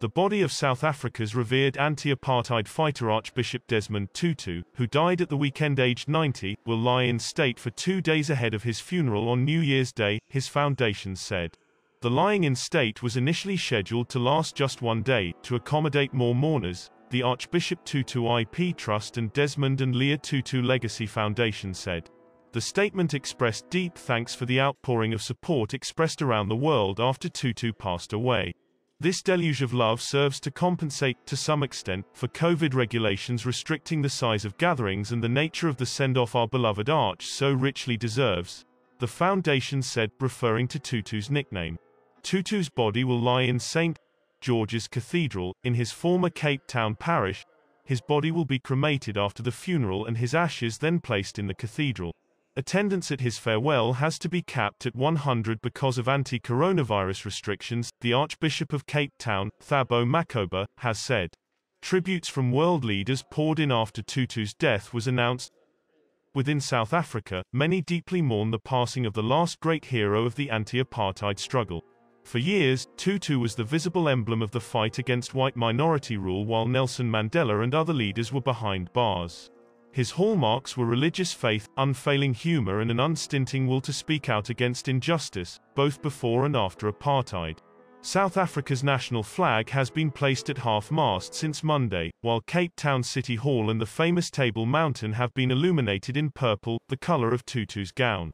the body of South Africa's revered anti-apartheid fighter Archbishop Desmond Tutu, who died at the weekend aged 90, will lie in state for two days ahead of his funeral on New Year's Day, his foundation said. The lying in state was initially scheduled to last just one day, to accommodate more mourners, the Archbishop Tutu IP Trust and Desmond and Leah Tutu Legacy Foundation said. The statement expressed deep thanks for the outpouring of support expressed around the world after Tutu passed away. This deluge of love serves to compensate, to some extent, for COVID regulations restricting the size of gatherings and the nature of the send-off our beloved arch so richly deserves, the foundation said, referring to Tutu's nickname. Tutu's body will lie in St. George's Cathedral, in his former Cape Town parish. His body will be cremated after the funeral and his ashes then placed in the cathedral. Attendance at his farewell has to be capped at 100 because of anti-coronavirus restrictions, the Archbishop of Cape Town, Thabo Makoba, has said. Tributes from world leaders poured in after Tutu's death was announced. Within South Africa, many deeply mourn the passing of the last great hero of the anti-apartheid struggle. For years, Tutu was the visible emblem of the fight against white minority rule while Nelson Mandela and other leaders were behind bars. His hallmarks were religious faith, unfailing humor and an unstinting will to speak out against injustice, both before and after apartheid. South Africa's national flag has been placed at half-mast since Monday, while Cape Town City Hall and the famous Table Mountain have been illuminated in purple, the color of Tutu's gown.